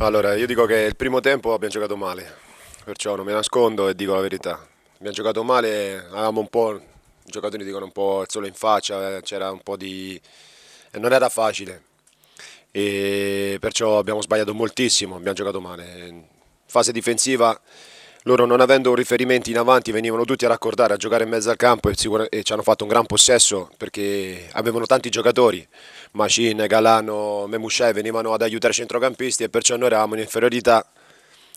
Allora, io dico che il primo tempo abbiamo giocato male, perciò non mi nascondo e dico la verità. Abbiamo giocato male, avevamo un po', i giocatori dicono un po' il sole in faccia, eh, c'era un po' di... non era facile, e perciò abbiamo sbagliato moltissimo, abbiamo giocato male. Fase difensiva loro non avendo un riferimento in avanti venivano tutti a raccordare, a giocare in mezzo al campo e, sicur- e ci hanno fatto un gran possesso perché avevano tanti giocatori, Machine, Galano, Memusciai venivano ad aiutare i centrocampisti e perciò noi eravamo in inferiorità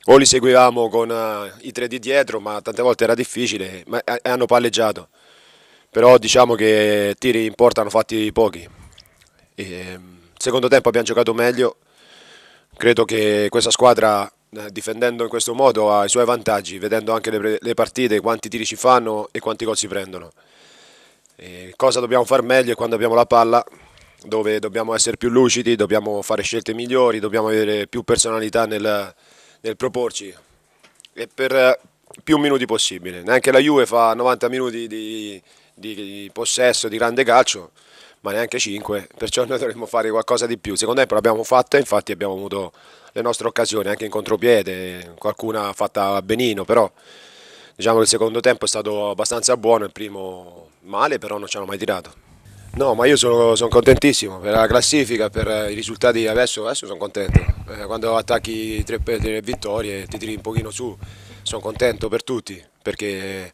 o li seguivamo con uh, i tre di dietro, ma tante volte era difficile ma, e hanno palleggiato. Però diciamo che tiri in porta hanno fatti pochi. E, ehm, secondo tempo abbiamo giocato meglio, credo che questa squadra eh, difendendo in questo modo ha i suoi vantaggi, vedendo anche le, le partite, quanti tiri ci fanno e quanti gol si prendono. E cosa dobbiamo fare meglio quando abbiamo la palla, dove dobbiamo essere più lucidi, dobbiamo fare scelte migliori, dobbiamo avere più personalità nel, nel proporci e per eh, più minuti possibile. Neanche la Juve fa 90 minuti di, di, di possesso, di grande calcio, ma neanche 5, perciò noi dovremmo fare qualcosa di più. Secondo tempo l'abbiamo fatta, infatti abbiamo avuto le nostre occasioni anche in contropiede, qualcuna fatta a benino, però diciamo che il secondo tempo è stato abbastanza buono, il primo male, però non ci hanno mai tirato. No, ma io sono, sono, contentissimo per la classifica, per i risultati adesso, adesso sono contento. Eh, quando attacchi tre, tre vittorie ti tiri un pochino su, sono contento per tutti, perché,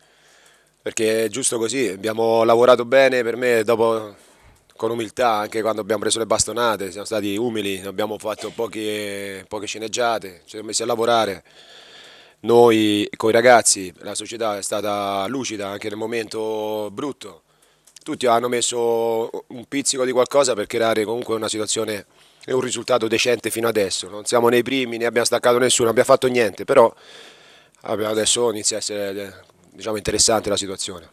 perché è giusto così, abbiamo lavorato bene per me dopo con umiltà anche quando abbiamo preso le bastonate, siamo stati umili, abbiamo fatto poche, poche sceneggiate, ci siamo messi a lavorare. Noi con i ragazzi, la società è stata lucida anche nel momento brutto, tutti hanno messo un pizzico di qualcosa per creare comunque una situazione e un risultato decente fino adesso, non siamo nei primi, ne abbiamo staccato nessuno, non abbiamo fatto niente, però adesso inizia a essere diciamo, interessante la situazione.